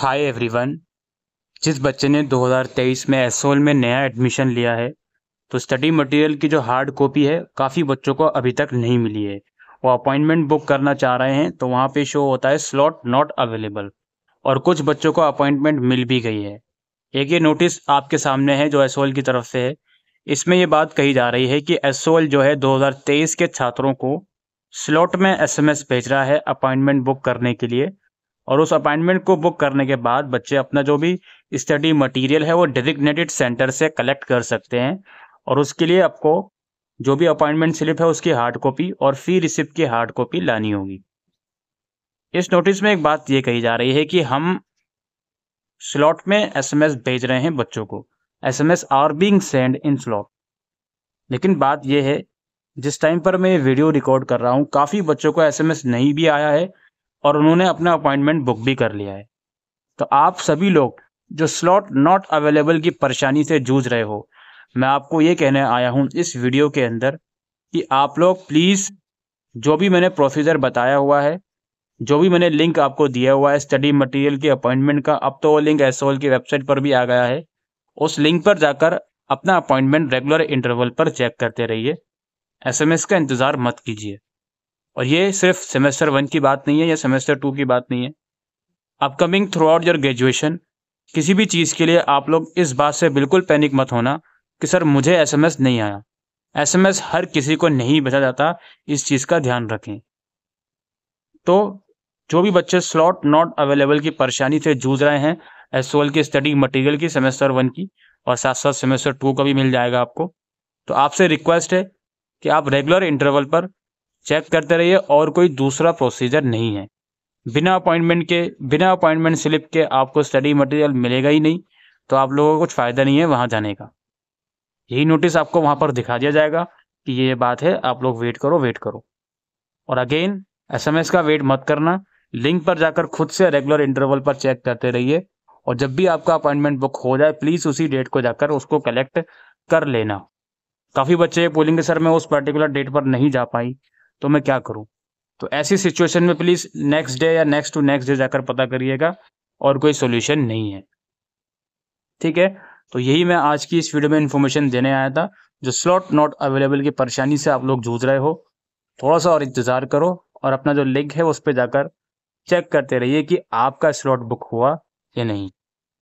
hi everyone जिस बच्चे ने 2023 में एसोल में नया एडमिशन लिया है तो स्टडी मटेरियल की जो हार्ड कॉपी है काफ़ी बच्चों को अभी तक नहीं मिली है वो अपॉइंटमेंट बुक करना चाह रहे हैं तो वहाँ पे शो होता है स्लॉट नॉट अवेलेबल और कुछ बच्चों को अपॉइंटमेंट मिल भी गई है एक ये नोटिस आपके सामने है जो एस की तरफ से है इसमें ये बात कही जा रही है कि एस जो है दो के छात्रों को स्लॉट में एस भेज रहा है अपॉइंटमेंट बुक करने के लिए और उस अपॉइंटमेंट को बुक करने के बाद बच्चे अपना जो भी स्टडी मटेरियल है वो डेजिग्नेटेड सेंटर से कलेक्ट कर सकते हैं और उसके लिए आपको जो भी अपॉइंटमेंट स्लिप है उसकी हार्ड कॉपी और फी रिसिप्ट की हार्ड कॉपी लानी होगी इस नोटिस में एक बात ये कही जा रही है कि हम स्लॉट में एसएमएस भेज रहे हैं बच्चों को SMS are being sent in slot लेकिन बात यह है जिस टाइम पर मैं वीडियो रिकॉर्ड कर रहा हूँ काफ़ी बच्चों को एसएमएस नहीं भी आया है और उन्होंने अपना अपॉइंटमेंट बुक भी कर लिया है तो आप सभी लोग जो स्लॉट नॉट अवेलेबल की परेशानी से जूझ रहे हो मैं आपको ये कहने आया हूँ इस वीडियो के अंदर कि आप लोग प्लीज़ जो भी मैंने प्रोसीजर बताया हुआ है जो भी मैंने लिंक आपको दिया हुआ है स्टडी मटेरियल के अपॉइंटमेंट का अब तो वो लिंक एस की वेबसाइट पर भी आ गया है उस लिंक पर जाकर अपना अपॉइंटमेंट रेगुलर इंटरवल पर चेक करते रहिए एसएमएस का इंतज़ार मत कीजिए और ये सिर्फ सेमेस्टर वन की बात नहीं है या सेमेस्टर टू की बात नहीं है upcoming throughout your graduation किसी भी चीज़ के लिए आप लोग इस बात से बिल्कुल पैनिक मत होना कि सर मुझे एसएमएस नहीं आया एसएमएस हर किसी को नहीं भेजा जाता इस चीज़ का ध्यान रखें तो जो भी बच्चे स्लॉट नॉट अवेलेबल की परेशानी से जूझ रहे हैं एस के स्टडी मटेरियल की सेमेस्टर वन की और साथ साथ सेमेस्टर टू का भी मिल जाएगा आपको तो आपसे रिक्वेस्ट है कि आप रेगुलर इंटरवल पर चेक करते रहिए और कोई दूसरा प्रोसीजर नहीं है बिना अपॉइंटमेंट के बिना अपॉइंटमेंट स्लिप के आपको स्टडी मटेरियल मिलेगा ही नहीं तो आप लोगों को कुछ फ़ायदा नहीं है वहाँ जाने का यही नोटिस आपको वहाँ पर दिखा दिया जाएगा कि ये बात है आप लोग वेट करो वेट करो और अगेन एसएमएस का वेट मत करना लिंक पर जाकर खुद से रेगुलर इंटरवल पर चेक करते रहिए और जब भी आपका अपॉइंटमेंट बुक हो जाए प्लीज़ उसी डेट को जाकर उसको कलेक्ट कर लेना काफ़ी बच्चे पोलिंग के सर में उस पर्टिकुलर डेट पर नहीं जा पाई तो मैं क्या करूँ तो ऐसी सिचुएशन में प्लीज़ नेक्स्ट डे या नेक्स्ट टू नेक्स्ट डे जाकर पता करिएगा और कोई सोल्यूशन नहीं है ठीक है तो यही मैं आज की इस वीडियो में इन्फॉर्मेशन देने आया था जो स्लॉट नॉट अवेलेबल की परेशानी से आप लोग जूझ रहे हो थोड़ा सा और इंतज़ार करो और अपना जो लिंक है उस पर जाकर चेक करते रहिए कि आपका स्लॉट बुक हुआ या नहीं